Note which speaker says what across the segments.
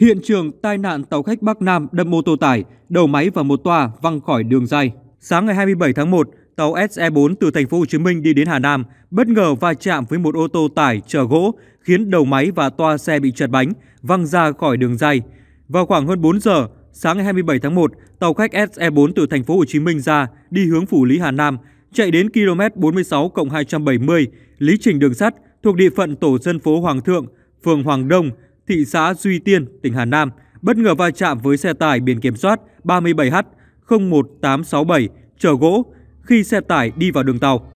Speaker 1: Hiện trường tai nạn tàu khách Bắc Nam đâm mô tô tải, đầu máy và một toa văng khỏi đường dây. Sáng ngày 27 tháng 1, tàu SE4 từ thành phố Hồ Chí Minh đi đến Hà Nam bất ngờ va chạm với một ô tô tải chở gỗ, khiến đầu máy và toa xe bị trật bánh, văng ra khỏi đường dây. Vào khoảng hơn 4 giờ, sáng ngày 27 tháng 1, tàu khách SE4 từ thành phố Hồ Chí Minh ra đi hướng phủ Lý Hà Nam, chạy đến km 46 270 lý trình đường sắt thuộc địa phận tổ dân phố Hoàng Thượng, phường Hoàng Đông, thị xã Duy Tiên, tỉnh Hà Nam, bất ngờ va chạm với xe tải biển kiểm soát 37H 01867 chở gỗ khi xe tải đi vào đường tàu.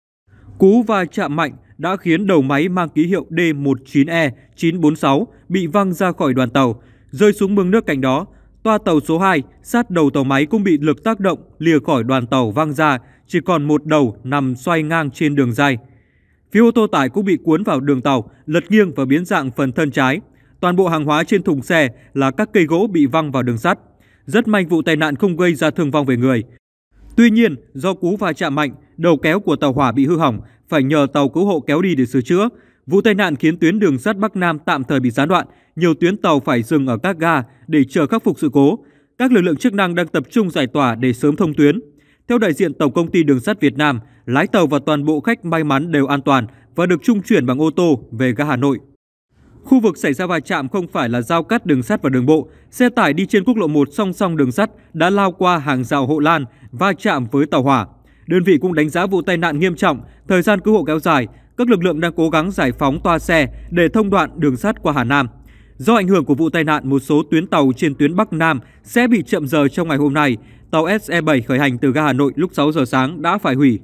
Speaker 1: Cú va chạm mạnh đã khiến đầu máy mang ký hiệu D19E946 bị văng ra khỏi đoàn tàu, rơi xuống mương nước cạnh đó. Toa tàu số 2 sát đầu tàu máy cũng bị lực tác động lìa khỏi đoàn tàu văng ra, chỉ còn một đầu nằm xoay ngang trên đường dây. Phía ô tô tải cũng bị cuốn vào đường tàu, lật nghiêng và biến dạng phần thân trái, Toàn bộ hàng hóa trên thùng xe là các cây gỗ bị văng vào đường sắt. Rất may vụ tai nạn không gây ra thương vong về người. Tuy nhiên, do cú va chạm mạnh, đầu kéo của tàu hỏa bị hư hỏng, phải nhờ tàu cứu hộ kéo đi để sửa chữa. Vụ tai nạn khiến tuyến đường sắt Bắc Nam tạm thời bị gián đoạn, nhiều tuyến tàu phải dừng ở các ga để chờ khắc phục sự cố. Các lực lượng chức năng đang tập trung giải tỏa để sớm thông tuyến. Theo đại diện Tổng công ty Đường sắt Việt Nam, lái tàu và toàn bộ khách may mắn đều an toàn và được trung chuyển bằng ô tô về ga Hà Nội. Khu vực xảy ra va chạm không phải là giao cắt đường sắt và đường bộ. Xe tải đi trên quốc lộ 1 song song đường sắt đã lao qua hàng rào hộ lan, va chạm với tàu hỏa. Đơn vị cũng đánh giá vụ tai nạn nghiêm trọng, thời gian cứu hộ kéo dài, các lực lượng đang cố gắng giải phóng toa xe để thông đoạn đường sắt qua Hà Nam. Do ảnh hưởng của vụ tai nạn, một số tuyến tàu trên tuyến Bắc Nam sẽ bị chậm giờ trong ngày hôm nay. Tàu SE7 khởi hành từ ga Hà Nội lúc 6 giờ sáng đã phải hủy.